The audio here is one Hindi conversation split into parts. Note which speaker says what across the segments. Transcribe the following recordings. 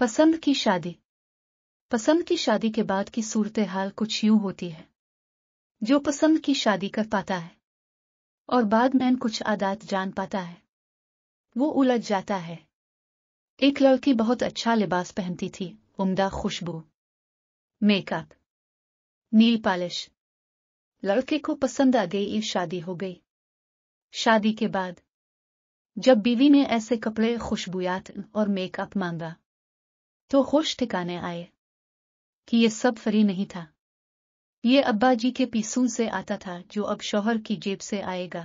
Speaker 1: पसंद की शादी पसंद की शादी के बाद की सूरत हाल कुछ यूं होती है जो पसंद की शादी कर पाता है और बाद में कुछ आदात जान पाता है वो उलझ जाता है एक लड़की बहुत अच्छा लिबास पहनती थी उम्दा खुशबू मेकअप नील पालिश लड़के को पसंद आ गई इस शादी हो गई शादी के बाद जब बीवी ने ऐसे कपड़े खुशबुयात और मेकअप मांगा तो होश ठिकाने आए कि ये सब फ्री नहीं था ये अब्बा जी के पीसू से आता था जो अब शौहर की जेब से आएगा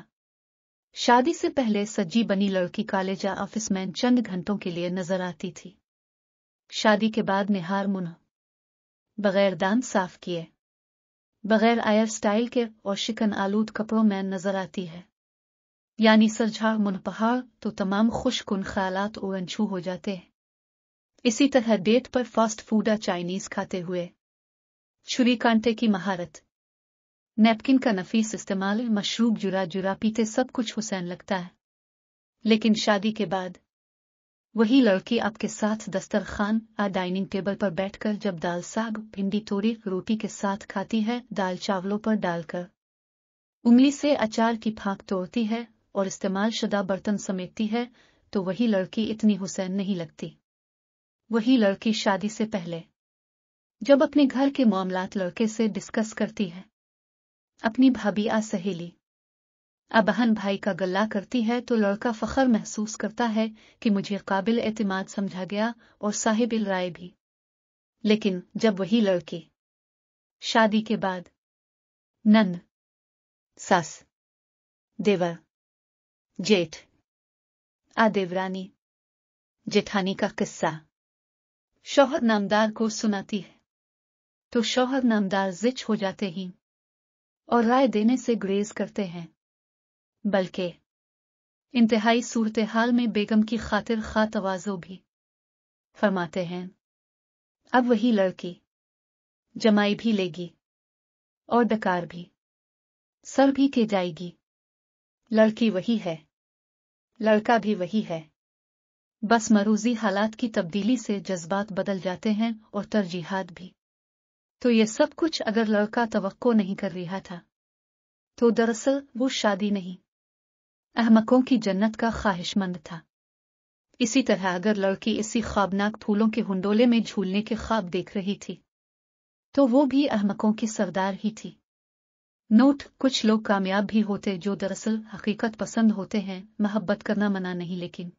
Speaker 1: शादी से पहले सज्जी बनी लड़की कॉलेज या ऑफिस में चंद घंटों के लिए नजर आती थी शादी के बाद निहार मुन बगैर दांत साफ किए बगैर आयर स्टाइल के और शिकन आलूद कपड़ों में नजर आती है यानी सरझा मुनपहाड़ तो तमाम खुशकुन ख्यालात और अंछू हो जाते हैं इसी तरह डेट पर फास्ट फूड या चाइनीज खाते हुए छुरी कांटे की महारत नैपकिन का नफीस इस्तेमाल मशरूब जुरा जुरा पीते सब कुछ हुसैन लगता है लेकिन शादी के बाद वही लड़की आपके साथ दस्तरखान या डाइनिंग टेबल पर बैठकर जब दाल साग भिंडी तोरी रोटी के साथ खाती है दाल चावलों पर डालकर उंगली से अचार की फांक तोड़ती है और इस्तेमाल शुदा बर्तन समेटती है तो वही लड़की इतनी हुसैन नहीं लगती वही लड़की शादी से पहले जब अपने घर के मामलात लड़के से डिस्कस करती है अपनी भाभी आ सहेली अब बहन भाई का गला करती है तो लड़का फखर महसूस करता है कि मुझे काबिल एतमाद समझा गया और साहिब राय भी लेकिन जब वही लड़की शादी के बाद नंद सास देवर जेठ आ देवरानी जेठानी का किस्सा शौहर नामदार को सुनाती है तो शौहर नामदार जिच हो जाते ही और राय देने से ग्रेज करते हैं बल्कि इंतहाई सूरत हाल में बेगम की खातिर खा तवाजो भी फरमाते हैं अब वही लड़की जमाई भी लेगी और बेकार भी सर भी के जाएगी लड़की वही है लड़का भी वही है बस मरूजी हालात की तब्दीली से जज्बात बदल जाते हैं और तरजीहत भी तो ये सब कुछ अगर लड़का तो नहीं कर रहा था तो दरअसल वो शादी नहीं अहमकों की जन्नत का ख्वाहिशमंद था इसी तरह अगर लड़की इसी ख्वाबनाक फूलों के हुंडोले में झूलने के ख्वाब देख रही थी तो वो भी अहमकों की सरदार ही थी नोट कुछ लोग कामयाब भी होते जो दरअसल हकीकत पसंद होते हैं मोहब्बत करना मना नहीं लेकिन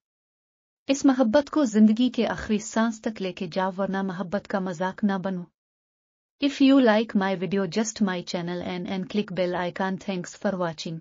Speaker 1: इस मोहब्बत को जिंदगी के आखिरी सांस तक लेके जाओ वरना मोहब्बत का मजाक ना बनो if you like my video just my channel and and click bell icon thanks for watching